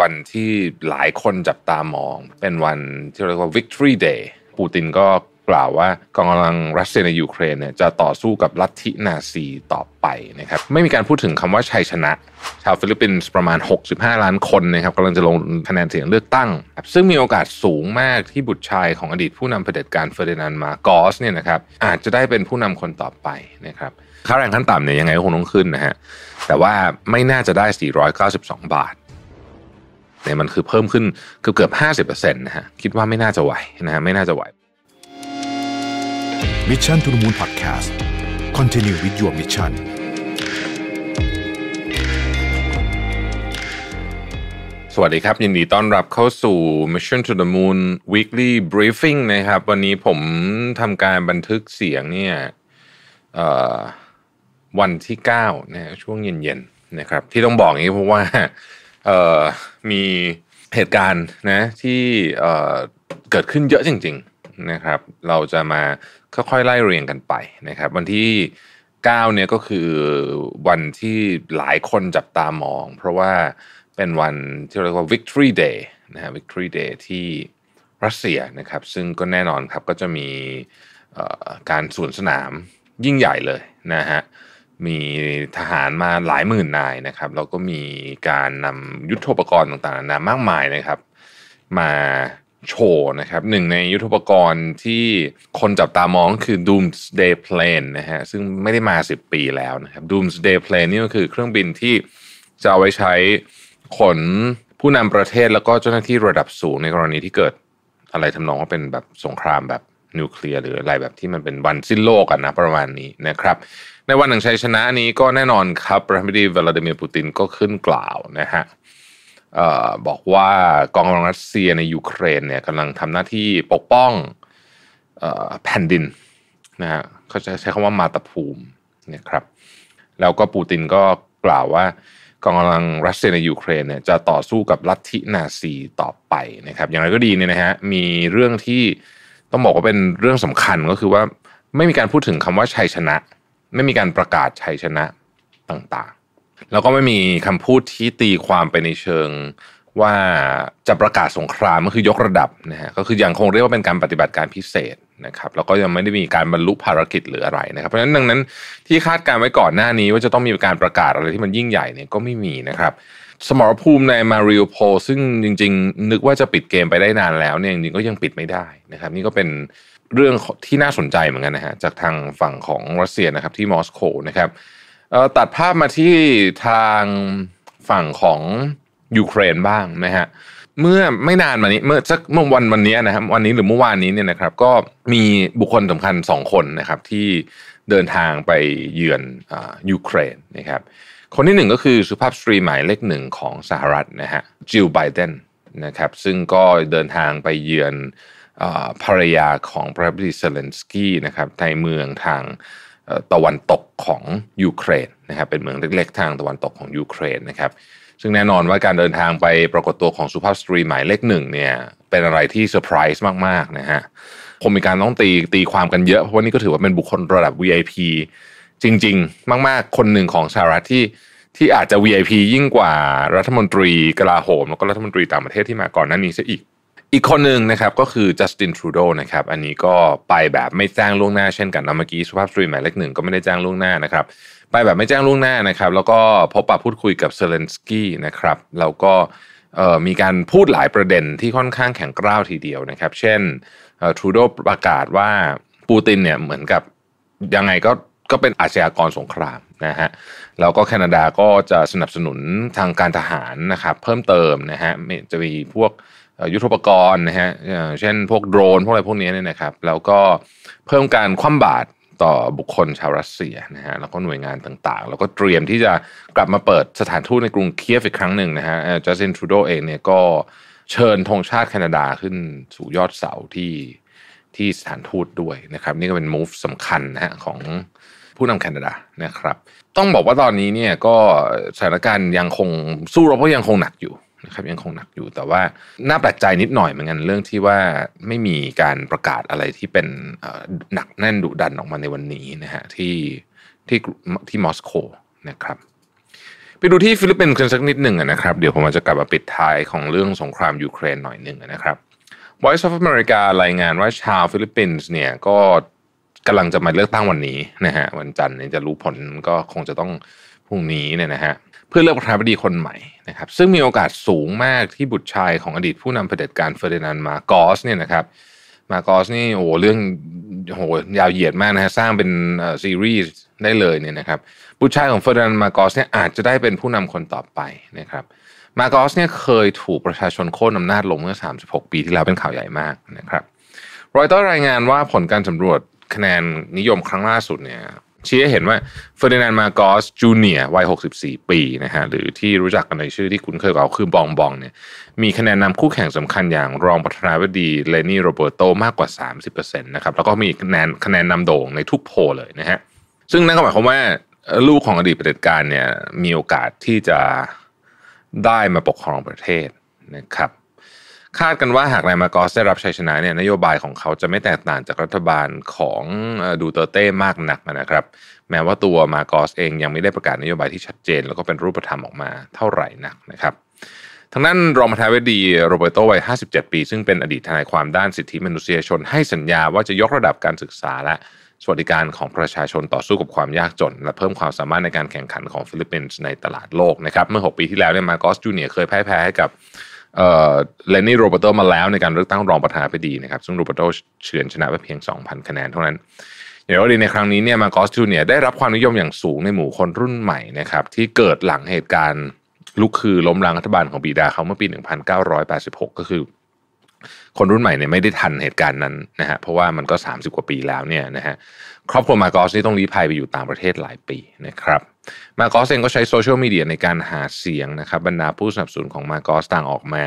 วันที่หลายคนจับตามองเป็นวันที่เรียกว่า Victory Day ปูตินก็กล่าวว่ากองกำลังรัสเซียในยูเครนเนี่ยจะต่อสู้กับลัทธินาซีต่อไปนะครับไม่มีการพูดถึงคำว่าชัยชนะ ชาวฟิลิปปินส์ประมาณ 65 ล้านคนนะครับกำลังจะลงคะแนนเสียงเลือกตั้ง ซึ่งมีโอกาสสูงมากที่บุตรชายของอดีตผู้นำเผด็จการเฟอร์ดินานด์มากอสเนี่ยนะครับอาจจะได้เป็นผู้นำคนต่อไปนะครับค่าแรงขั้นต่ำเนี่ยยังไงก็คงต้องขึ้นนะฮะแต่ว่าไม่น่าจะได้ 492 บาทเนี่ยมันคือเพิ่มขึ้นเกือบเกือบห้าสิบเปอร์เซ็นต์นะฮะคิดว่าไม่น่าจะไหวนะฮะไม่น่าจะไหวมิชชั่นทุ่ h มูลพอดแคสต์คอนเทนิววิดีโอมิชชั่นสวัสดีครับ ยินดีต้อนรับเข้าสู่ Mission to the Moon Weekly Briefing นะครับวันนี้ผมทำการบันทึกเสียงเนี่ยวันที่9นะช่วงเย็นๆนะครับ ที่ต้องบอกอย่างนี้เพราะว่ามีเหตุการณ์นะที่เกิดขึ้นเยอะจริง ๆนะครับ เราจะมาค่อยๆไล่เรียงกันไปนะครับ วันที่9เนี่ยก็คือวันที่หลายคนจับตามอง เพราะว่าเป็นวันที่เรียกว่า Victory Day นะฮะ Victory Day ที่รัสเซียนะครับซึ่งก็แน่นอนครับก็จะมีการส่วนสนามยิ่งใหญ่เลยนะฮะเมีทหารมาหลายหมื่นนายนะครับแล้วก็มีการนำยุทธปกรณ์ต่างๆนามากมายนะครับ มาโชว์นะครับหนึ่งในยุทธปกรณ์ที่คนจับตามองคือ Doomsday Plane นะฮะซึ่งไม่ได้มา10ปีแล้วนะครับ Doomsday Plane นี่ก็คือเครื่องบินที่จะเอาไว้ใช้ ขนผู้นำประเทศแล้วก็เจ้าหน้าที่ระดับสูงในกรณีที่เกิดอะไรทำนองว่าเป็นแบบสงครามแบบนิวเคลียร์หรืออะไรแบบที่มันเป็นวันสิ้นโลกอะนะประมาณนี้นะครับ ในวันหนึ่งชัยชนะนี้ก็แน่นอนครับประธานาธิบดีวลาดิเมียร์ปูตินก็ขึ้นกล่าวนะฮะบอกว่ากองกำลังรัสเซียในยูเครนเนี่ยกำลังทำหน้าที่ปกป้องแผ่นดินนะฮะเขาจะใช้คำว่ามาตภูมินะครับแล้วก็ปูตินก็กล่าวว่า กองกำลังรัสเซียในยูเครนเนี่ยจะต่อสู้กับลัทธินาซีต่อไปนะครับอย่างไรก็ดีเนี่ยนะฮะมีเรื่องที่ต้องบอกว่าเป็นเรื่องสำคัญก็คือว่าไม่มีการพูดถึงคำว่าชัยชนะ ไม่มีการประกาศชัยชนะต่างๆแล้วก็ไม่มีคำพูดที่ตีความไปในเชิงว่าจะประกาศสงครามก็คือยกระดับนะฮะก็คือยังคงเรียกว่าเป็นการปฏิบัติการพิเศษนะครับแล้วก็ยังไม่ได้มีการบรรลุภารกิจหรืออะไรนะครับ เพราะฉะนั้นดังนั้นที่คาดการไว้ก่อนหน้านี้ว่าจะต้องมีการประกาศอะไรที่มันยิ่งใหญ่เนี่ยก็ไม่มีนะครับสมรภูมิในมาริโอโพซึ่งจริงๆ นึกว่าจะปิดเกมไปได้นานแล้วเนี่ยจริงๆ ก็ยังปิดไม่ได้นะครับ นี่ก็เป็นเรื่องที่น่าสนใจเหมือนกันนะฮะจากทางฝั่งของรัสเซียนะครับ ที่มอสโกนะครับตัดภาพมาที่ทางฝั่งของยูเครนบ้างนะฮะ เมื่อไม่นานมานี้เมื่อสักเมื่อวันวันนี้นะครับ วันนี้หรือเมื่อวานนี้เนี่ยนะครับ ก็มีบุคคลสำคัญ2คนนะครับ ที่เดินทางไปเยือนอยูเครนนะครับคนที่หนึ่งก็คือสุภาพสตรีหมายเลขหนึ่งของสหรัฐนะฮะจิลไบเดนนะครับซึ่งก็เดินทางไปเยือนภรรยาของประธานาธิบดีเซเลนสกี้นะครับในเมืองทางตะวันตกของยูเครนนะครับเป็นเมืองเล็ก ๆ ทางตะวันตกของยูเครนนะครับซึ่งแน่นอนว่าการเดินทางไปปรากฏตัวของสุภาพสตรีหมายเลขหนึ่งเนี่ยเป็นอะไรที่เซอร์ไพรส์มากๆนะฮะคงมีการต้องตีตีความกันเยอะเพราะว่านี่ก็ถือว่าเป็นบุคคลระดับ VIP จริงๆ มากๆคนหนึ่งของสหรัฐที่ที่อาจจะ VIP ยิ่งกว่ารัฐมนตรีกลาโหมแล้วก็รัฐมนตรีต่างประเทศที่มาก่อนนั้นนี้ซะอีก อีกคนหนึ่งนะครับก็คือจัสตินทรูโดนะครับอันนี้ก็ไปแบบไม่แจ้งล่วงหน้าเช่นกันนะเมื่อกี้สุภาพสตรีหมายเลขหนึ่งก็ไม่ได้แจ้งล่วงหน้านะครับไปแบบไม่แจ้งล่วงหน้านะครับแล้วก็พบปะพูดคุยกับเซเลนสกี้นะครับแล้วก็มีการพูดหลายประเด็นที่ค่อนข้างแข็งกร้าวทีเดียวนะครับเช่นทรูโดประกาศว่าปูตินเนี่ยเหมือนกับยังไงก็ก็เป็นอาชญากรสงครามนะฮะแล้วก็แคนาดาก็จะสนับสนุนทางการทหารนะครับเพิ่มเติมนะฮะจะมีพวกยุทธปกรณ์นะฮะเช่น พวกโดรนพวกอะไรพวกนี้เนี่ยนะครับ แล้วก็เพิ่มการคว่ำบาตรต่อบุคคลชาวรัสเซียนะฮะแล้วก็หน่วยงานต่างๆแล้วก็เตรียมที่จะกลับมาเปิดสถานทูตในกรุงเคียฟอีกครั้งหนึ่งนะฮะจัสตินทรูโดเองเนี่ยก็เชิญธงชาติแคนาดาขึ้นสู่ยอดเสาที่ที่สถานทูตด้วยนะครับ นี่ก็เป็นมูฟสำคัญนะฮะของผู้นำแคนาดา นะครับ ต้องบอกว่าตอนนี้เนี่ยก็สถานการณ์ยังคงสู้รบก็ยังคงหนักอยู่นะครับยังคงหนักอยู่ แต่ว่าน่าแปลกใจนิดหน่อยเหมือนกันเรื่องที่ว่าไม่มีการประกาศอะไรที่เป็นหนักแน่นดุดันออกมาในวันนี้นะฮะที่ที่ที่มอสโกนะครับไปดูที่ฟิลิปปินส์กันสักนิดหนึ่งนะครับเดี๋ยวผมจะกลับมาปิดท้ายของเรื่องสงครามยูเครนหน่อยหนึ่งนะครับ Voice of America รายงานว่าชาว ฟิลิปปินส์เนี่ยก็กำลังจะมาเลือกตั้งวันนี้นะฮะวันจันทร์เนี่ยจะรู้ผลก็คงจะต้องพรุ่งนี้เนี่ยนะฮะเพื่อเลือกประธานาธิบดีคนใหม่นะครับซึ่งมีโอกาสสูงมากที่บุตรชายของอดีตผู้นำเผด็จการเฟอร์ดินานมาโกสเนี่ยนะครับมาโกสนี่โอ้เรื่องโหยาวเหยียดมากนะฮะสร้างเป็นซีรีส์ได้เลยเนี่ยนะครับบุตรชายของเฟอร์ดินานมาโกสเนี่ยอาจจะได้เป็นผู้นำคนต่อไปนะครับมาโกสเนี่ยเคยถูกประชาชนโค่นอำนาจลงเมื่อ 36 ปีที่แล้วเป็นข่าวใหญ่มากนะครับรอยเตอร์รายงานว่าผลการสำรวจคะแนนนิยมครั้งล่าสุดเนี่ยชี้ให้เห็นว่าเฟอร์ดินานมาโกสจูเนียวัย64 ปีนะฮะหรือที่รู้จักกันในชื่อที่คุณเคยล่าคือบองบองเนี่ยมีคะแนนนำคู่แข่งสำคัญอย่างรองประธานาธิบดีเลนี่โรเบิร์โตมากกว่า 30%นะครับแล้วก็มีคะแนนคะแนนนำโด่งในทุกโพลเลยนะฮะซึ่งนั่นก็หมายความว่าลูกของอดีตประเด็จการเนี่ยมีโอกาสที่จะได้มาปกครองประเทศนะครับคาดกันว่าหากนายมากอส ได้รับชัยชนะเนี่ยนโยบายของเขาจะไม่แตกต่างจากรัฐบาลของดูเตอร์เต้มากนักนะครับ แม้ว่าตัวมากอสเองยังไม่ได้ประกาศนโยบายที่ชัดเจน แล้วก็เป็นรูปธรรมออกมาเท่าไหร่นักนะครับทางนั้นรองประธานาธิบดีโรเบรโตวัย57ปีซึ่งเป็นอดีตทนายความด้านสิทธิมนุษยชน ให้สัญญาว่าจะยกระดับการศึกษาและ สวัสดิการของประชาชนต่อสู้กับความยากจน และเพิ่มความสามารถในการแข่งขันของฟิลิปปินส์ในตลาดโลกนะครับ เมื่อ6ปีที่แล้วเนี่ยมาโกสจูเนียเคยแพ้แพ้ให้กับเลนนี่โรเบโตมาแล้วในการเลือกตั้งรองประธานาธิบดีนะครับซึ่งโรเบโตเฉือนชนะไปเพียง 2,000 คะแนนเท่านั้นอย่างไรก็ดในครั้งนี้เนี่ยมากอสจูเนียได้รับความนิยมอย่างสูงในหมู่คนรุ่นใหม่นะครับที่เกิดหลังเหตุการณ์ลุกคือล้มล้างรัฐบาลของบีดาเขาเมื่อปี 1986 ก็คือคนรุ่นใหม่เนี่ยไม่ได้ทันเหตุการณ์นั้นนะฮะเพราะว่ามันก็ 30 กว่าปีแล้วเนี่ยนะฮะครอบครัวมาโกสนี่ต้องรีภัยไปอยู่ต่างประเทศหลายปีนะครับ มาโกสเองก็ใช้โซเชียลมีเดียในการหาเสียงนะครับบรรดาผู้สนับสนุนของมาโกสต่างออกมา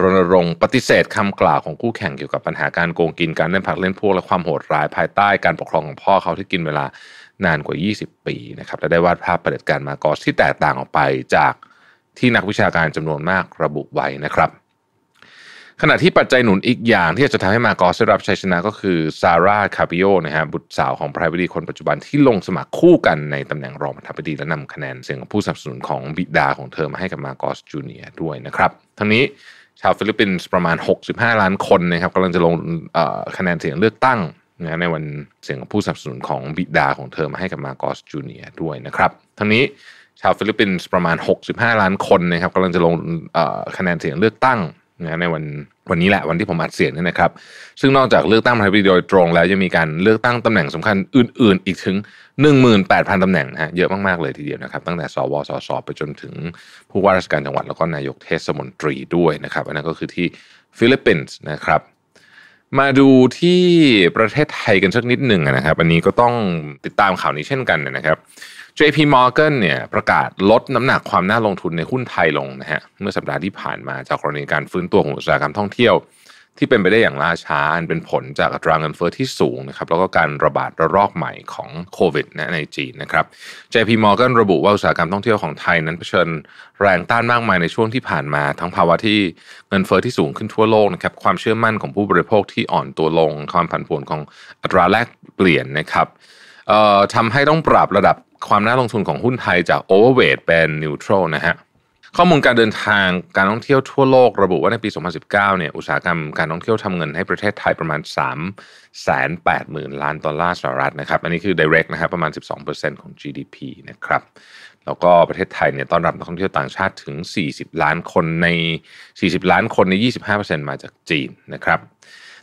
รณรงค์ปฏิเสธคำกล่าวของคู่แข่งเกี่ยวกับปัญหาการโกงกินการเล่นผักเล่นพวกและความโหดร้ายภายใต้การปกครองของพ่อเขาที่กินเวลานานกว่า 20 ปีนะครับและได้วาดภาพประเด็จการมาโกสที่แตกต่างออกไปจากที่นักวิชาการจำนวนมากระบุไว้นะครับขณะที่ปัจจัยหนุนอีกอย่างที่จะทำให้มาโกสได้รับชัยชนะก็คือซาร่าคาปิโอนะฮะบุตรสาวของประธานาธิบดีคนปัจจุบันที่ลงสมัครคู่กันในตำแหน่งรองประธานาธิบดีและนำคะแนน เสียงของผู้สนับสนุนของบิดาของเธอมาให้กับมาโกสจูเนียด้วยนะครับ ทั้งนี้ชาวฟิลิปปินส์ประมาณ 65 ล้านคนนะครับกำลังจะลงคะแนนเสียงเลือกตั้งนะในวันเสียงของผู้สนับสนุนของบิดาของเธอมาให้กับมาโกสจูเนียด้วยนะครับทั้งนี้ชาวฟิลิปปินส์ประมาณ 65 ล้านคนนะครับกำลังจะลงคะแนนเสียงเลือกตั้งนะในวันวันนี้แหละวันที่ผมอัดเสียงนี่นะครับ ซึ่งนอกจากเลือกตั้งประธานาธิบดีโดยตรง แล้วยังมีการเลือกตั้งตำแหน่งสำคัญอื่นๆ อีกถึง 18,000ตำแหน่งนะฮะเยอะมาก ๆ เลยทีเดียวนะครับ ตั้งแต่ สวสสไปจนถึง ผู้ว่าราชการจังหวัดแล้วก็นายกเทศมนตรีด้วยนะครับ อันนั้นก็คือที่ฟิลิปปินส์นะครับมาดูที่ประเทศไทยกันสักนิดหนึ่งนะครับอันนี้ก็ต้องติดตามข่าวนี้เช่นกันนะครับ JP Morgan เนี่ยประกาศลดน้ำหนักความน่าลงทุนในหุ้นไทยลงนะฮะเมื่อสัปดาห์ที่ผ่านมา จากกรณีการฟื้นตัวของอุตสาหกรรมท่องเที่ยว ที่เป็นไปได้อย่างล่าช้าเป็นผลจากอัตราเงินเฟอ้อที่สูงนะครับ แล้วก็การระบาดระลอกใหม่ของโควิดในจีนนะครับ JP Morgan ระบุว่าอุตสาหกรรมท่องเที่ยวของไทยนั้นเผชิญแรงต้านมากมายในช่วงที่ผ่านมาทั้งภาวะที่เงินเฟอ้อที่สูงขึ้นทั่วโลกนะครับ ความเชื่อมั่นของผู้บริโภคที่อ่อนตัวลงความผันผวนของอัตราแลกเปลี่ยนนะครับทำให้ต้องปรับระดับความน่าลงทุนของหุ้นไทยจาก overweight เป็น neutral นะฮะข้อมูลการเดินทางการท่องเที่ยวทั่วโลกระบุว่าในปี 2019 เนี่ยอุตสาหกรรมการท่องเที่ยวทำเงินให้ประเทศไทยประมาณ 3 8 0 0 0 0 ล้านดอลลาร์สหรัฐนะครับอันนี้คือ direct นะครับประมาณ 12%ของ GDP นะครับแล้วก็ประเทศไทยเนี่ยต้อนรับนักท่องเที่ยวต่างชาติถึง 40 ล้านคนใน 40 ล้านคนใน 25%มาจากจีนนะครับ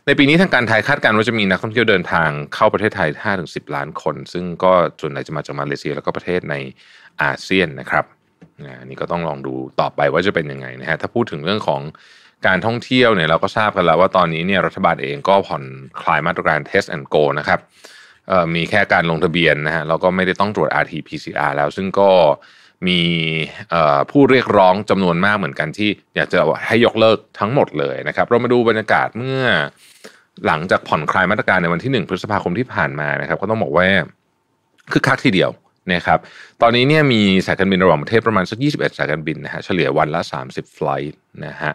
ในปีนี้ทางการไทยคาดการณ์ว่าจะมีนักท่องเที่ยวเดินทางเข้าประเทศไทย 5-10 ล้านคน ซึ่งก็ส่วนใหญ่จะมาจากมาเลเซียแล้วก็ประเทศในอาเซียนนะครับ นี่ก็ต้องลองดูต่อไปว่าจะเป็นยังไงนะฮะ ถ้าพูดถึงเรื่องของการท่องเที่ยวเนี่ย เราก็ทราบกันแล้วว่าตอนนี้เนี่ยรัฐบาลเองก็ผ่อนคลายมาตรการ test and go นะครับมีแค่การลงทะเบียนนะฮะแล้วก็ไม่ได้ต้องตรวจ rt-pcr แล้ว ซึ่งก็มีผู้เรียกร้องจำนวนมากเหมือนกันที่อยากจะให้ยกเลิกทั้งหมดเลยนะครับ เรามาดูบรรยากาศเมื่อหลังจากผ่อนคลายมาตรการในวันที่ 1 พฤษภาคมที่ผ่านมานะครับก็ต้องบอกว่าคือคักทีเดียวนะครับตอนนี้เนี่ยมีสายการบินระหว่างประเทศประมาณสัก21สายการบินนะฮะเฉลี่ยวันละ 30ไฟล์นะฮะ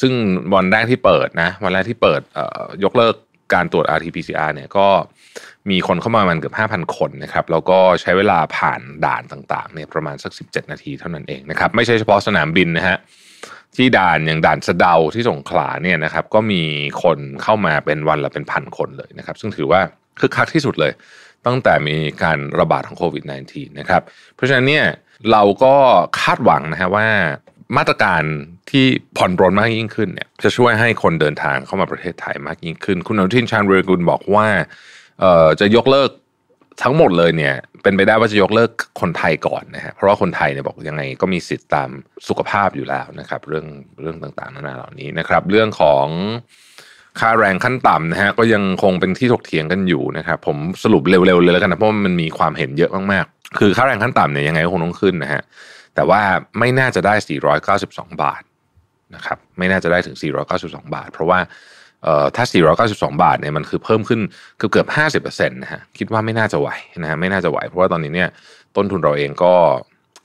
ซึ่งวันแรกที่เปิดนะวันแรกที่เปิดยกเลิกการตรวจ RT-PCR เนี่ยก็มีคนเข้ามามันเกือบ5,000 คนนะครับแล้วก็ใช้เวลาผ่านด่านต่างๆเนี่ยประมาณสัก17 นาทีเท่านั้นเองนะครับ ไม่ใช่เฉพาะสนามบินนะฮะที่ด่าน อย่างด่านสะเดาที่สงขลาเนี่ยนะครับก็มีคนเข้ามาเป็นวันละเป็นพันคนเลยนะครับ ซึ่งถือว่าคึกคักที่สุดเลย ตั้งแต่มีการระบาดของโควิด -19 นะครับเพราะฉะนั้นเนี่ยเราก็คาดหวังนะฮะว่ามาตรการที่ผ่อนปรนมากยิ่งขึ้นเนี่ยจะช่วยให้คนเดินทางเข้ามาประเทศไทยมากยิ่งขึ้น คุณอนุทินชาญวีรกุลบอกว่า จะยกเลิกทั้งหมดเลยเนี่ยเป็นไปได้ว่าจะยกเลิกคนไทยก่อนนะฮะเพราะว่าคนไทยเนี่ยบอกยังไงก็มีสิทธิ์ตามสุขภาพอยู่แล้วนะครับเรื่องเรื่องต่างๆนานาเหล่านี้นะครับ เรื่องของค่าแรงขั้นต่ำนะฮะก็ยังคงเป็นที่ถกเถียงกันอยู่นะครับผมสรุปเร็วๆ เลยแล้วกันนะเพราะมันมีความเห็นเยอะมากๆคือค่าแรงขั้นต่ำเนี่ยยังไงก็คงต้องขึ้นนะฮะแต่ว่าไม่น่าจะได้ 492 บาทนะครับ ไม่น่าจะได้ถึง 492 บาท เพราะว่าถ้า 492 บาท เนี่ย มันคือเพิ่มขึ้นเกือบเกือบ50%นะฮะ คิดว่าไม่น่าจะไหว นะฮะ ไม่น่าจะไหว เพราะว่าตอนนี้เนี่ย ต้นทุนเราเองก็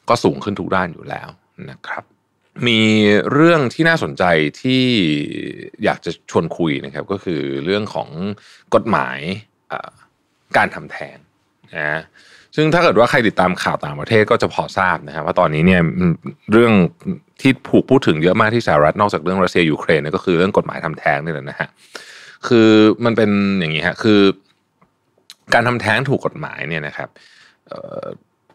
ก็สูงขึ้นทุกด้านอยู่แล้วนะครับ มีเรื่องที่น่าสนใจที่อยากจะชวนคุยนะครับ ก็คือเรื่องของกฎหมายการทำแทงนะซึ่งถ้าเกิดว่าใครติดตามข่าวต่างประเทศ ก็จะพอทราบนะครับ ว่าตอนนี้เนี่ยเรื่องที่ผูกพูดถึงเยอะมากที่สหรัฐนอกจากเรื่องรัสเซียยูเครนเนี่ยก็คือเรื่องกฎหมายทำแท้งนี่แหละนะฮะคือมันเป็นอย่างนี้ฮะคือ การทำแท้งถูกกฎหมายเนี่ยนะครับ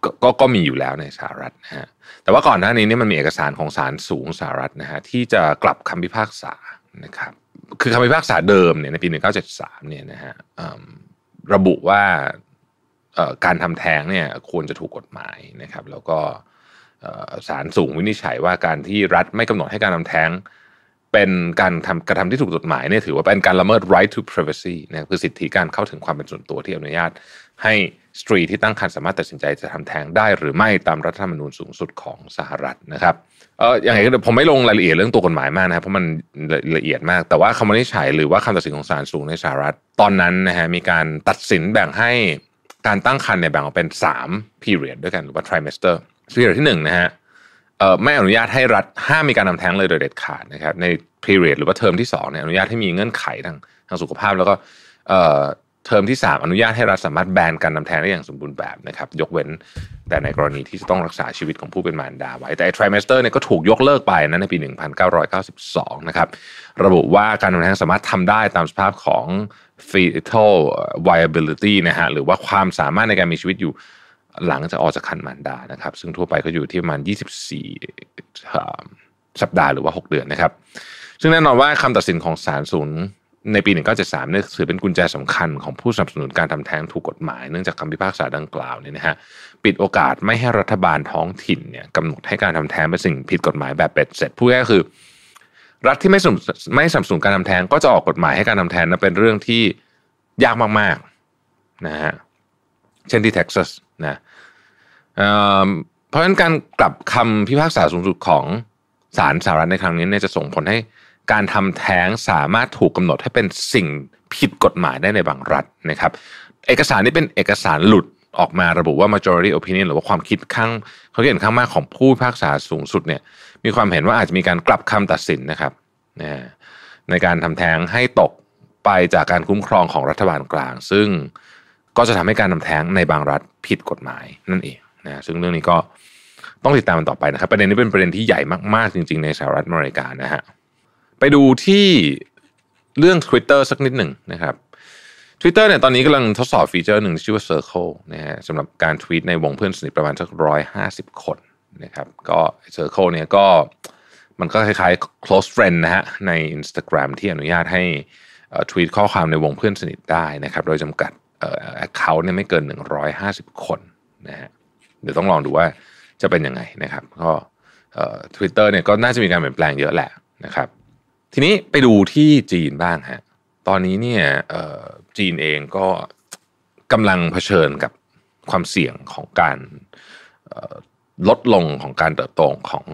กก็ก็มีอยู่แล้วในสหรัฐนะฮะแต่ว่าก่อนหน้านี้เนี่ยมันมีเอกสารของศาลสูงสหรัฐนะฮะที่จะกลับคำพิพากษานะครับ คือคำพิพากษาเดิมเนี่ยในปี 1973 เนี่ยนะฮะระบุว่าการทำแท้งเนี่ยควรจะถูกกฎหมายนะครับ แล้วก็ศาลสูงวินิจฉัยว่าการที่รัฐไม่กำหนดให้การทำแท้ง เป็นการทำกระทำที่ถูกกฎหมายเนี่ยถือว่าเป็นการละเมิด right to privacy นะคือสิทธิการเข้าถึงความเป็นส่วนตัวที่อนุญาต ให้สตรีที่ตั้งครรภ์สามารถตัดสินใจจะทำแท้งได้หรือไม่ตามรัฐธรรมนูญสูงสุดของสหรัฐนะครับเอออย่างไรก็ผมไม่ลงรายละเอียดเรื่องตัวกฎหมายมากนะครับเพราะมันละเอียดมากแต่ว่าคำวินิจฉัยหรือว่าคำตัดสินของศาลสูงในสหรัฐ ตอนนั้นนะฮะมีการตัดสินแบ่งให้การตั้งครรภ์เนี่ยแบ่งออกเป็น 3 period ด้วยกันหรือว่า trimester period ที่ 1 นะฮะไม่อนุญาตให้รัฐห้ามมีการนำแท้งเลยโดยเด็ดขาดนะครับใน period หรือว่าเทอมที่2เนี่ยอนุญาตให้มีเงื่อนไขทางทางสุขภาพ แล้วก็เทอมที่ 3 อนุญาตให้รัฐสามารถแบนการนำแท้งได้อย่างสมบูรณ์แบบนะครับ ยกเว้นแต่ในกรณีที่จะต้องรักษาชีวิตของผู้เป็นมารดาไว้แต่ไทริมาสเตอร์เนี่ยก็ถูกยกเลิกไปนะในปี 1992 นะครับระบุว่าการทำงานสามารถทำได้ตามสภาพของ fetal viability นะฮะหรือว่าความสามารถในการมีชีวิตอยู่หลังจากออกจากคันมารดา นะครับ ซึ่งทั่วไปก็อยู่ที่ประมาณ 24 สัปดาห์หรือว่า 6 เดือนนะครับซึ่งแน่นอนว่าคำตัดสินของศาลสูงในปี1973เนี่ยถือเป็นกุญแจสำคัญของผู้สนับสนุนการทำแท้งถูกกฎหมายเนื่องจากคำพิพากษาดังกล่าวเนี่ยนะฮะปิดโอกาสไม่ให้รัฐบาลท้องถิ่นเนี่ยกำหนดให้การทำแท้งเป็นสิ่งผิดกฎหมายแบบเป็ดเสร็จพูดง่ายคือ รัฐที่ไม่สมไม่สนับสนุนการทำแท้งก็จะออกกฎหมายให้การทำแท้งนั้นเป็นเรื่องที่ยากมากๆนะฮะเช่นที่เท็กซัสนะเพราะฉะนั้นการกลับคำพิพากษาสูงสุดของศาลสหรัฐในครั้งนี้เนี่ยจะส่งผลให้การทำแท้งสามารถถูกกำหนดให้เป็นสิ่งผิดกฎหมายได้ในบางรัฐนะครับ เอกสารนี้เป็นเอกสารหลุดออกมาระบุว่า majority opinion หรือว่าความคิดข้างเขาเห็นข้างมากของผู้พัากษาสูงสุดเนี่ยมีความเห็นว่าอาจจะมีการกลับคำตัดสินนะครับในการทำแท้งให้ตกไปจากการคุ้มครองของรัฐบาลกลาง ซึ่งก็จะทำให้การทำแท้งในบางรัฐผิดกฎหมายนั่นเองนะซึ่งเรื่องนี้ก็ต้องติดตามมันต่อไปนะครับ ประเด็นนี้เป็นประเด็นที่ใหญ่มากๆจริงๆในสหรัฐอเมริกานะฮะไปดูที่เรื่อง Twitter สักนิดหนึ่งนะครับ Twitter เนี่ยตอนนี้กำลังทดสอบฟีเจอร์หนึ่งชื่อว่า Circle นะฮะสำหรับการทวีตในวงเพื่อนสนิทประมาณสักร้อยห้าสิบคนนะครับ ก็ Circle เนี่ยก็มันก็คล้ายๆ close friend นะฮะใน Instagram ที่อนุญาตให้ทวีตข้อความในวงเพื่อนสนิทได้นะครับ โดยจำกัดแอคเคาท์เนี่ยไม่เกิน 150 คนนะฮะเดี๋ยวต้องลองดูว่าจะเป็นยังไงนะครับก็ทวิตเตอร์เนี่ยก็น่าจะมีการเปลี่ยนแปลงเยอะแหละนะครับทีนี้ไปดูที่จีนบ้างฮะ ตอนนี้เนี่ยจีนเองก็กำลังเผชิญกับความเสี่ยงของการลดลงของการเติบโตของ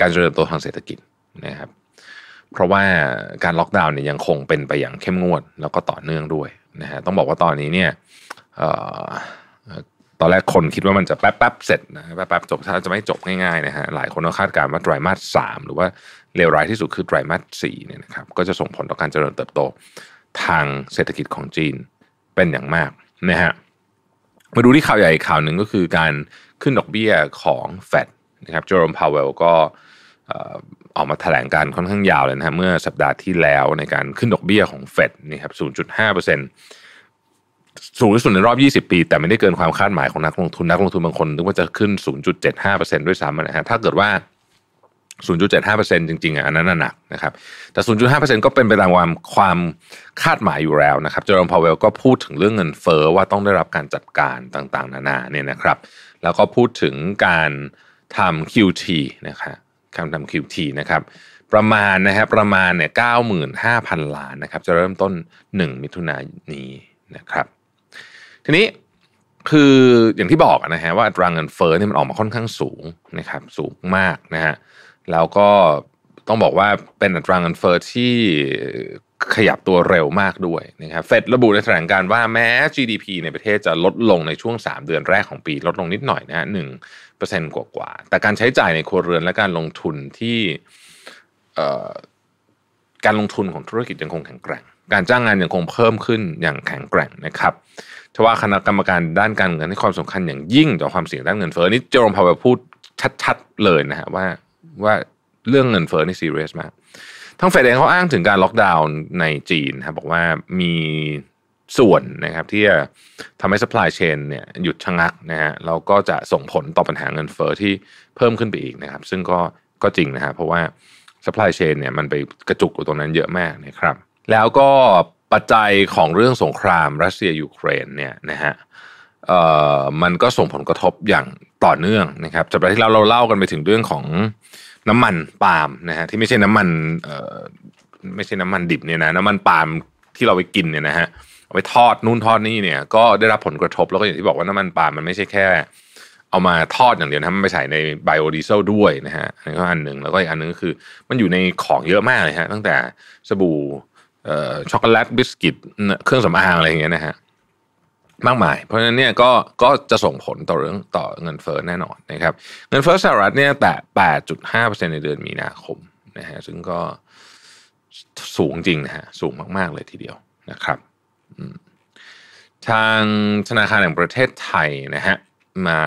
การเจริญโตทางเศรษฐกิจนะครับ เพราะว่าการล็อกดาวน์เนี่ยยังคงเป็นไปอย่างเข้มงวด แล้วก็ต่อเนื่องด้วยนะฮะ ต้องบอกว่าตอนนี้เนี่ยตอนแรกคนคิดว่ามันจะแป๊บๆเสร็จนะแป๊บๆจบถ้าจะไม่จบง่ายๆนะฮะ หลายคนก็คาดการณ์ว่าไตรมาสสามหรือว่าเลวร้ายที่สุดคือไตรมาสสี่เนี่ยนะครับก็จะส่งผลต่อการเจริญเติบโตทางเศรษฐกิจของจีนเป็นอย่างมากนะฮะมาดูที่ข่าวใหญ่ข่าวหนึ่งก็คือการขึ้นดอกเบี้ยของแฟดนะครับโจอร์มพาวเวลก็ออกมาถแถลงการค่อนข้างยาวเลยนะฮะเมื่อสัปดาห์ที่แล้วในการขึ้นดอกเบี้ยของเฟดนี่ครับ 0.5%สูงที่สุดในรอบ 20 ปี แต่ไม่ได้เกินความคาดหมายของนักลงทุนนักลงทุนบางคนนึกว่าจะขึ้น 0.75%ด้วยซ้ำนะฮะถ้าเกิดว่า0.75%จริง ๆอ่ะอันนั้นหนักนะครับ แต่ 0.5%ก็เป็นไปตามความความคาดหมายอยู่แล้วนะครับ เจอร์มพาวเวลก็พูดถึงเรื่องเงินเฟอ้อว่าต้องได้รับการจัดการต่าง ๆนานาเนี่ยนะครับ แล้วก็พูดถึงการทำ QT นะครับการทำ QT นะครับ ประมาณนะครับ ประมาณเนี่ยเก้าหมื่นห้าพันล้านนะครับ จะเริ่มต้น 1 มิถุนายนนี้นะครับ ทีนี้คืออย่างที่บอกนะฮะว่าอัตรางเงินเฟ้อเนี่ยมันออกมาค่อนข้างสูงนะครับ สูงมากนะฮะแล้วก็ต้องบอกว่าเป็นอัตราเงินเฟอ้อที่ขยับตัวเร็วมากด้วยนะครับเฟดระบุในแถลงการว่าแม้ GDP ในประเทศจะลดลงในช่วง 3 เดือนแรกของปี ลดลงนิดหน่อยนะหนึ่งเปอร์เซ็นต์กว่าๆแต่การใช้จ่ายในครัวเรือนและการลงทุนที่การลงทุนของธุรกิจยังคงแข็งแกร่ง การจ้างงานยังคงเพิ่มขึ้นอย่างแข็งแกร่งนะครับทว่าคณะกรรมการด้านการเงินให้ความสำคัญอย่างยิ่งต่อความเสี่ยงด้านเงินเฟ้อนี่เจอร์มพาวเวลพูดชัด ๆเลยนะฮะว่าว่าเรื่องเงินเฟ้อนี่ซีเรียสมากทางเฟดเองเขาอ้างถึงการล็อกดาวน์ในจีนครับบอกว่ามีส่วนนะครับที่จะทำให้ supply chain เนี่ยหยุดชะงักนะฮะเราก็จะส่งผลต่อปัญหาเงินเฟอ้อที่เพิ่มขึ้นไปอีกนะครับ ซึ่งก็ก็จริงนะฮะเพราะว่า supply chain เนี่ยมันไปกระจุกอยู่ตรงนั้นเยอะมากนะครับ แล้วก็ปัจจัยของเรื่องสงครามรัสเซียยูเครนเนี่ยนะฮะเอ่อมันก็ส่งผลกระทบอย่างต่อเนื่องนะครับจากที่เราเราเล่ากันไปถึงเรื่องของน้ำมันปาล์มนะฮะที่ไม่ใช่น้ำมันเอ่อไม่ใช่น้ำมันดิบเนี่ยนะน้ำมันปาล์มที่เราไปกินเนี่ยนะฮะเอาไปทอดนู่นทอดนี่เนี่ย ก็ได้รับผลกระทบแล้วก็อย่างที่บอกว่าน้ำมันปาล์มมันไม่ใช่แค่ เอามาทอดอย่างเดียวนะมันไปใส่ในไบโอดีเซลด้วยนะฮะอันนี้ก็อันหนึ่งแล้วก็อีกอันนึงก็คือมันอยู่ในของเยอะมากเลยฮะตั้งแต่สบู่ช็อกโกแลตบิสกิตเครื่องสำอางอะไรอย่างเงี้ยนะฮะมากมาย เพราะฉะนั้นเนี่ยก็ก็จะส่งผลต่อเรื่องต่อเงินเฟอ้อแน่นอนนะครับ เงินเฟอ้อสหรัฐเนี่ยแต่แปดจุดห้าเปอร์เซ็นในเดือนมีนาคมนะฮะ ซึ่งก็สูงจริงนะฮะ สูงมากๆเลยทีเดียวนะครับ ทางธนาคารแห่งประเทศไทยนะฮะมา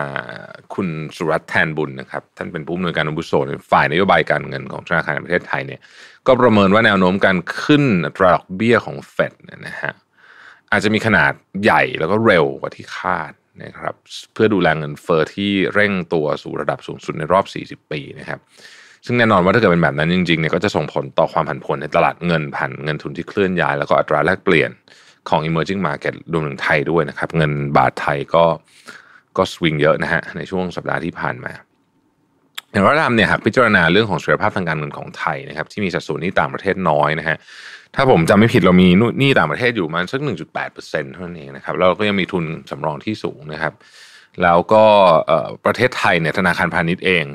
คุณสุรัตน์แทนบุญนะครับ ท่านเป็นผู้อำนวยการอบุโสฝ่ายนโยบายการเงินของธนาคารแห่งประเทศไทย เนี่ย ก็ประเมินว่าแนวโน้มการขึ้นอัตราดอกเบี้ยของเฟดนะฮะอาจจะมีขนาดใหญ่แล้วก็เร็วกว่าที่คาดนะครับ เพื่อดูแลเงินเฟอ้อที่เร่งตัวสู่ระดับสูงสุดในรอบ 40 ปีนะครับ ซึ่งแน่นอนว่าถ้าเกิดเป็นแบบนั้นจริงๆเนี่ยก็จะส่งผลต่อความผันผวนในตลาดเงินผ่านเงินทุนที่เคลื่อนย้ายแล้วก็อัตราแลกเปลี่ยนของ emerging market รวมถึงไทยด้วยนะครับ เงินบาทไทยก็ก็สวิงเยอะนะฮะในช่วงสัปดาห์ที่ผ่านมาอย่างไรกามเนี่ยหากพิจารณาเรื่องของเสถียรภาพทางการเงินของไทยนะครับ ที่มีสัดส่วนที่ต่างประเทศน้อยนะฮะถ้าผมจำไม่ผิดเรามีหนี้ต่างประเทศอยู่มันสัก1.8%เท่านั้นเองนะครับเราก็ยังมีทุนสำรองที่สูงนะครับ แล้วก็ประเทศไทยเนี่ยธนาคารพาณิชย์เอง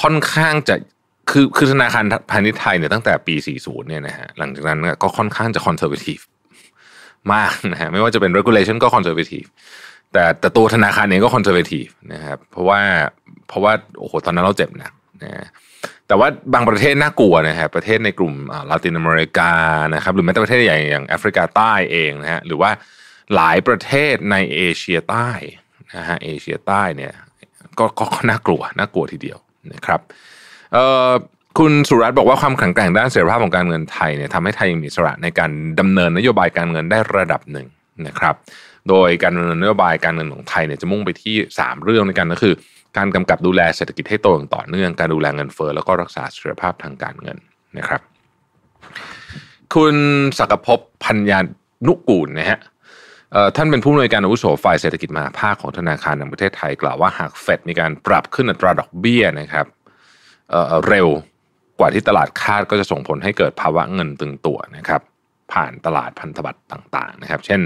ค่อนข้างจะคือคือธนาคารพาณิชย์ไทยเนี่ยตั้งแต่ปี 40เนี่ยนะฮะหลังจากนั้นก็ค่อนข้างจะคอนเซอร์วทีฟมากนะฮะไม่ว่าจะเป็นเร g u ลเลชันก็คอนเซอร์วทีฟแต่แต่ตัวธนาคารเองก็คอนเซอร์วทีฟนะครับเพราะว่าเพราะว่า โอ้โหตอนนั้นเราเจ็บหนักนะแต่ว่าบางประเทศน่ากลัวนะครับประเทศในกลุ่มลาตินอเมริกานะครับ หรือแม้แต่ประเทศใหญ่อย่างแอฟริกาใต้เองนะฮะหรือว่าหลายประเทศในเอเชียใต้นะฮะเอเชียใต้เนี่ยก็ก็น่ากลัวน่ากลัวทีเดียวนะครับเอ่อคุณสุรัตน์บอกว่าความแข็งแกร่งด้านเสรีภาพของการเงินไทยเนี่ยทำให้ไทยยังมีสระในการดำเนินนโยบายการเงินได้ระดับหนึ่งนะครับ โดยการดำเนินนโยบายการเงินของไทยเนี่ยจะมุ่งไปที่ 3 เรื่องในกันก็คือการกำกับดูแลเศรษฐกิจให้โตอย่างต่อเนื่อง การดูแลเงินเฟอ้อแล้วก็รักษาเสถียรภาพทางการเงินนะครับ คุณสักภพพัญญานุกูลนะฮะท่านเป็นผู้อำนวยการอาวุโสฝ่ายเศรษฐกิจมหาภาคของธนาคารแห่งประเทศไทย กล่าวว่าหากเฟดมีการปรับขึ้นอัตราดอกเบี้ยนะครับเเร็วกว่าที่ตลาดคาดก็จะส่งผลให้เกิดภาวะเงินตึงตัวนะครับ ผ่านตลาดพันธบัตรต่างๆนะครับ เช่น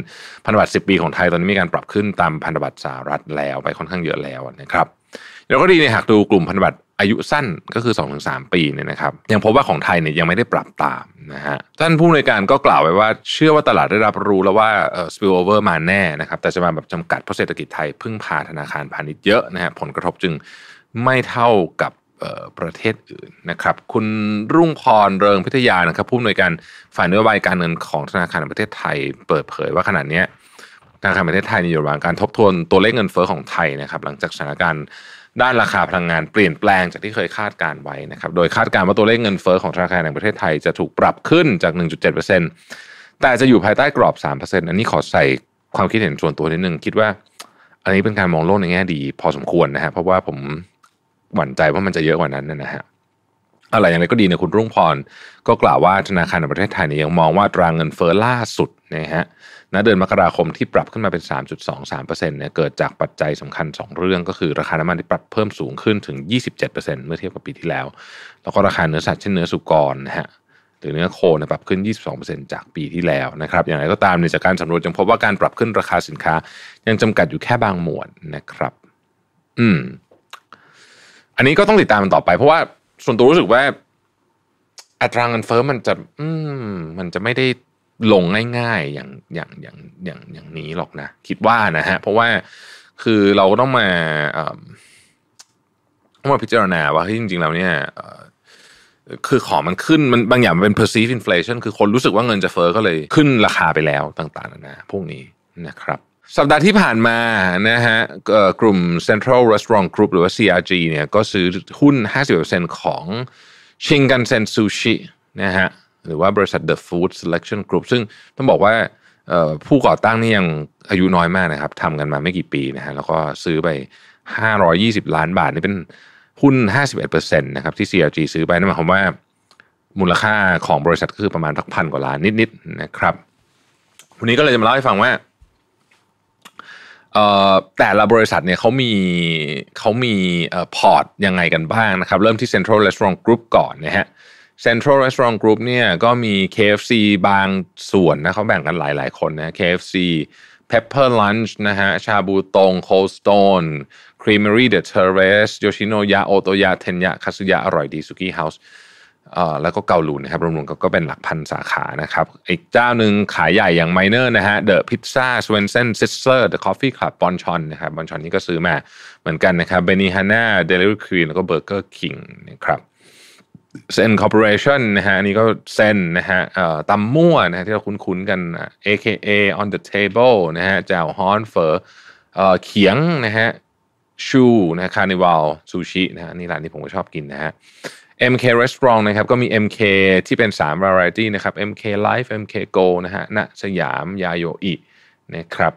พันธบัตร10 ปีของไทยตอนนี้มีการปรับขึ้นตามพันธบัตรสหรัฐแล้วไปค่อนข้างเยอะแล้วนะครับแล้วก็ดีเนี่ยหากดูกลุ่มพันธบัตรอายุสั้นก็คือ2สปีเนี่ยนะครับ ยังพบว่าของไทยเนี่ยยังไม่ได้ปรับตามนะฮะท่านผู้อำนวยการก็กล่าวไว้ว่าเชื่อว่าตลาดได้รับรู้แล้วว่าสปิลโอเวอร์มาแน่นะครับ แต่จะมาแบบจำกัดเพราะเศรษฐกิจไทย พึ่งพาธนาคารพาณิชย์เยอะนะฮะผลกระทบจึงไม่เท่ากับประเทศอื่นนะครับ คุณรุ่งพรเริงพิทยานะครับ ผู้อำนวยการฝ่ายนโยบายการเงินของธนาคารแห่งประเทศไทย เปิดเผย ว่าขณะนี้ธนาคารประเทศไทยอยู่ระหว่างการทบทวนตัวเลขเงินเฟ้อของไทยนะครับ หลังจากสถานการณ์ด้านราคาพลังงานเปลี่ยนแปลงจากที่เคยคาดการไว้นะครับ โดยคาดการว่าตัวเลขเงินเฟอ้อของธนาคารแห่งประเทศไทยจะถูกปรับขึ้นจาก 1.7%แต่จะอยู่ภายใต้กรอบ 3%อันนี้ขอใส่ความคิดเห็นส่วนตัวนิดนึง คิดว่าอันนี้เป็นการมองโลกในแง่ดี พอสมควรนะฮะเพราะว่าผมหวั่นใจว่ามันจะเยอะกว่านั้นนะฮะอะไรอย่างไรก็ดีนะคุณรุ่งพรก็กล่าวว่าธนาคารแห่งประเทศไทยเนี่ยยังมองว่าตรางเงินเฟอ้อล่าสุดนะฮะนะเดือนมกราคมที่ปรับขึ้นมาเป็น 3.23%เนี่ย เกิดจากปัจจัยสำคัญ2เรื่องก็คือ ราคา น้ำมันที่ปรับเพิ่มสูงขึ้นถึง 27%เมื่อเทียบกับปีที่แล้ว แล้วก็ราคาเนื้อสัตว์เช่นเนื้อสุกรนะฮะ หรือเนื้อโคนะปรับขึ้น 22%จากปีที่แล้วนะครับ อย่างไรก็ตามในจากการสำรวจยังพบว่าการปรับขึ้นราคาสินค้า ยังจำกัดอยู่แค่บางหมวดนะครับ อืม อันนี้ก็ต้องติดตามมันต่อไป เพราะว่าส่วนตัวรู้สึกว่าอัตราเงินเฟ้อมันจะ อืม มันจะไม่ได้ลงง่ายๆอย่างอย่างอย่างอย่างอย่างนี้หรอกนะ คิดว่านะฮะเพราะว่าคือเราก็ต้องมาต้องมาพิจารณาว่าที่จริงๆ แล้วเนี่ยคือของมันขึ้นมันบางอย่างมันเป็น perceived inflation คือคนรู้สึกว่าเงินจะเฟอ้อก็เลยขึ้นราคาไปแล้วต่างๆนานาพวกนี้นะครับ สัปดาห์ที่ผ่านมานะฮะกลุ่ม Central Restaurant Group หรือว่า CRG เนี่ยก็ซื้อหุ้น 50%ของชิงกันเซนซูชินะฮะหรือว่าบริษัท The Food Selection Group ซึ่งต้องบอกว่าผู้ก่อตั้งนี่ยังอายุน้อยมากนะครับทำกันมาไม่กี่ปีนะฮะแล้วก็ซื้อไป 520 ล้านบาทนี่เป็นหุ้น 51%นะครับที่ CLG ซื้อไปนั่นหมายความว่ามูลค่าของบริษัทก็คือประมาณพันกว่าล้านนิดๆนะครับวันนี้ก็เลยจะมาเล่าให้ฟังว่า แต่ละบริษัทเนี่ยเขามีเขามีพอร์ตยังไงกันบ้างนะครับเริ่มที่ Central Restaurant Group ก่อนนะฮะ Central Restaurant Group เนี่ยก็มี KFC บางส่วนนะเขาแบ่งกันหลายๆคนนะ KFC Pepper Lunch นะฮะชาบูตง Cold Stone Creamery The Terrace Yoshinoya Otoya Tenya k a s u y a อร่อยดี Suki House แล้วก็เกาลูนนะครับรวมๆก็เป็นหลักพันสาขานะครับอีกเจ้าหนึ่งขายใหญ่อย่างไมเนอร์นะฮะเดอะพิซซ่าสววนเซนซิสเตอร์เดอะคอฟฟี่คลับบอนชอนนะครับบอนชอนนี่ก็ซื้อมาเหมือนกันนะครับเบนีฮาน่าเดลิเวอรี่ควีนแล้วก็เบอร์เกอร์คิงนะครับเซนคอร์ปอเรชันนะฮะอันนี้ก็เซนนะฮะตำมั่วนะฮะที่เราคุ้นๆกัน AKA on the table นะฮะแจวฮอนเฟอร์เขียงนะฮะชูนะคาร์นิวัลซูชินะฮะนี่ร้านนี้ผมก็ชอบกินนะฮะ MK Restaurant นะครับก็มี MK ที่เป็น3 variety นะครับ MK Life MK Go นะฮะณสยาม ยาโยอินะครับ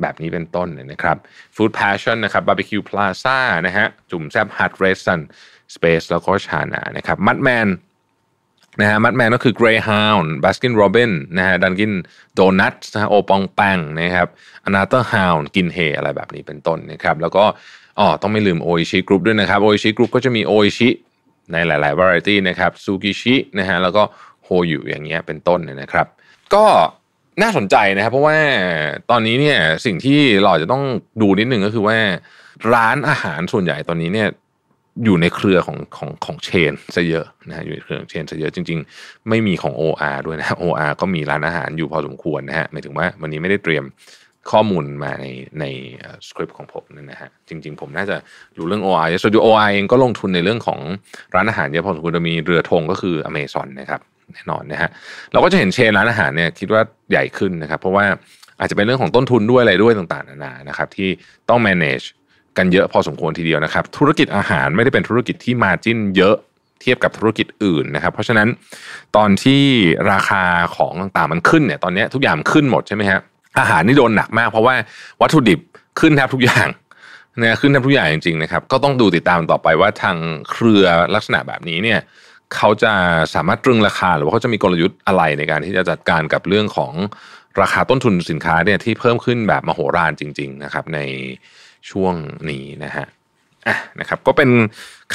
แบบนี้เป็นต้นนะครับ Food Passion นะครับ Barbecue Plaza นะฮะจุ่มแซบฮัตเรสัน Space แล้วก็ชานานะครับมัดแมนนะฮะมัดแมนก็คือ Greyhound Baskin Robin นะฮะดันกินโดนัทนะฮะโอปองแปงนะครับอนาเตอร์ฮาวน์กินเฮอะไรแบบนี้เป็นต้นนะครับ แล้วก็อ๋อต้องไม่ลืมโออิชิกรุ๊ปด้วยนะครับโออิชิกรุ๊ปก็จะมีโออิชิในหลาย ๆ variety นะครับซูกิชินะฮะแล้วก็โฮยุอย่างเงี้ยเป็นต้นนะครับ ก็น่าสนใจนะครับ เพราะว่าตอนนี้เนี่ยสิ่งที่เราจะต้องดูนิดนึงก็คือว่าร้านอาหารส่วนใหญ่ตอนนี้เนี่ยอยู่ในเครือของของของเชนซะเยอะนะฮะอยู่ในเครือของเชนซะเยอะ จริงๆไม่มีของ OR ด้วยนะ OR ก็มีร้านอาหารอยู่พอสมควรนะฮะหมายถึงว่าวันนี้ไม่ได้เตรียมข้อมูลมาในในสคริปต์ของผมนั่นนะฮะจริงๆผมน่าจะรู้เรื่อง OI ส่วนตัว OI เองก็ลงทุนในเรื่องของร้านอาหารเยอะพอสมควรจะมีเรือธงก็คืออเมซอนนะครับแน่นอนนะฮะเราก็จะเห็นเชนร้านอาหารเนี่ยคิดว่าใหญ่ขึ้นนะครับเพราะว่าอาจจะเป็นเรื่องของต้นทุนด้วยอะไรด้วยต่างๆนานานะครับที่ต้อง manage กันเยอะพอสมควรทีเดียวนะครับ ธุรกิจอาหารไม่ได้เป็นธุรกิจที่มาจิ้นเยอะเทียบกับธุรกิจอื่นนะครับ เพราะฉะนั้นตอนที่ราคาของต่างๆมันขึ้นเนี่ยตอนนี้ทุกอย่างขึ้นหมดใช่ไหมฮะอาหารนี่โดนหนักมากเพราะว่าวัตถุดิบขึ้นแทบทุกอย่างนะขึ้นแทบทุกอย่างจริงๆนะครับ ก็ต้องดูติดตามต่อไปว่าทางเครือลักษณะแบบนี้เนี่ย เขาจะสามารถตรึงราคาหรือว่าเขาจะมีกลยุทธ์อะไรในการที่จะจัดการกับเรื่องของราคาต้นทุนสินค้าเนี่ยที่เพิ่มขึ้นแบบมโหฬารจริง ๆ นะครับ ในช่วงนี้นะฮะอ่ะนะครับ ก็เป็น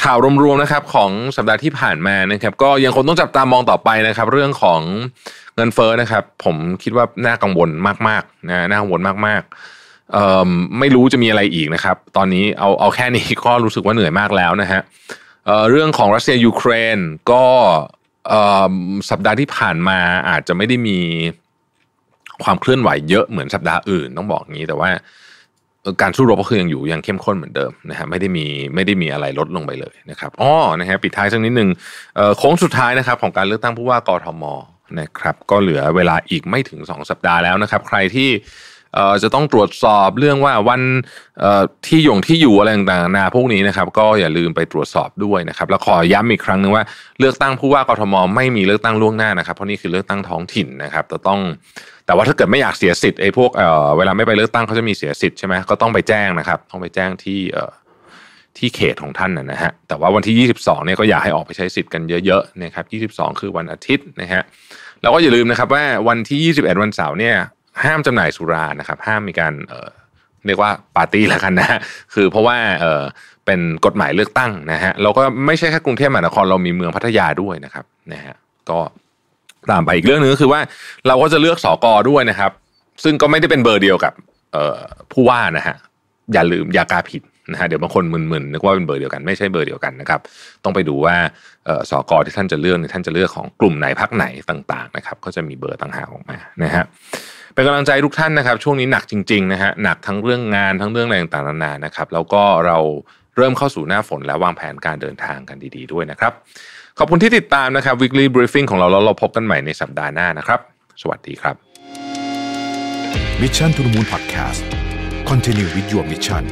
ข่าวรวมๆนะครับ ของสัปดาห์ที่ผ่านมานะครับ ก็ยังคงต้องจับตามองต่อไปนะครับ เรื่องของเงินเฟ้อนะครับ ผมคิดว่าน่ากังวลมากๆ นะน่ากังวลมากๆไม่รู้จะมีอะไรอีกนะครับ ตอนนี้เอาเอาแค่นี้ก็รู้สึกว่าเหนื่อยมากแล้วนะฮะเเรื่องของรัสเซียยูเครนก็สัปดาห์ที่ผ่านมา อาจจะไม่ได้มีความเคลื่อนไหวเยอะเหมือนสัปดาห์อื่นต้องบอกงี้แต่ว่าการสู้รบก็คือยังอยู่ยังเข้มข้นเหมือนเดิมนะฮะไม่ได้มีไม่ได้มีอะไรลดลงไปเลยนะครับอ๋อนะฮะปิดท้ายสักนิดหนึ่งโค้งสุดท้ายนะครับของการเลือกตั้งผู้ว่ากรทมนะครับ ก็เหลือเวลาอีกไม่ถึง 2 สัปดาห์แล้วนะครับ ใครที่จะต้องตรวจสอบเรื่องว่าวันที่ยงที่อยู่อะไรต่างๆนาพวกนี้นะครับ ก็อย่าลืมไปตรวจสอบด้วยนะครับ แล้วขอย้ำอีกครั้งหนึ่งว่าเลือกตั้งผู้ว่ากทมไม่มีเลือกตั้งล่วงหน้านะครับ เพราะนี่คือเลือกตั้งท้องถิ่นนะครับจะต้องแต่ว่าถ้าเกิดไม่อยากเสียสิทธิ์ไอ้พวกเออเวลาไม่ไปเลือกตั้งเขาจะมีเสียสิทธิ์ใช่ไหมก็ต้องไปแจ้งนะครับ ต้องไปแจ้งที่เออที่เขตของท่านนะฮะแต่ว่าวันที่22เนี่ยก็อยากให้ออกไปใช้สิทธิ์กันเยอะ ๆ นะครับ22 คือวันอาทิตย์นะฮะแล้วก็อย่าลืมนะครับ ว่าวันที่21วันเสาร์เนี่ย ห้ามจำหน่ายสุรานะครับ ห้ามมีการเออเรียกว่าปาร์ตี้ละกันนะคือเพราะว่าเออเป็นกฎหมายเลือกตั้งนะฮะเราก็ไม่ใช่แค่กรุงเทพมหานคร เรามีเมืองพัทยาด้วยนะครับนะฮะก็ตามไปอีกเรื่องนึงก็คือว่าเราก็จะเลือกสอกอด้วยนะครับ ซึ่งก็ไม่ได้เป็นเบอร์เดียวกับผู้ว่านะฮะอย่าลืมอย่ากล้าผิดนะฮะเดี๋ยวบางคนมึนๆนึกว่าเป็นเบอร์เดียวกันไม่ใช่เบอร์เดียวกันนะครับต้องไปดูว่าสอกอที่ท่านจะเลือกท่านจะเลือกของกลุ่มไหนพักไหนต่างๆนะครับ ก็จะมีเบอร์ต่างหากออกมานะฮะเป็นกำลังใจทุกท่านนะครับ ช่วงนี้หนักจริงๆนะฮะหนักทั้งเรื่องงานทั้งเรื่องอะไรต่างๆนานานะครับแล้วก็เราเริ่มเข้าสู่หน้าฝนแล้ววางแผนการเดินทางกันดีๆด้วยนะครับขอบคุณที่ติดตามนะครับ weekly briefing ของเราแล้วเราพบกันใหม่ในสัปดาห์หน้านะครับ สวัสดีครับ Mission to the Moon Podcast Continue with your mission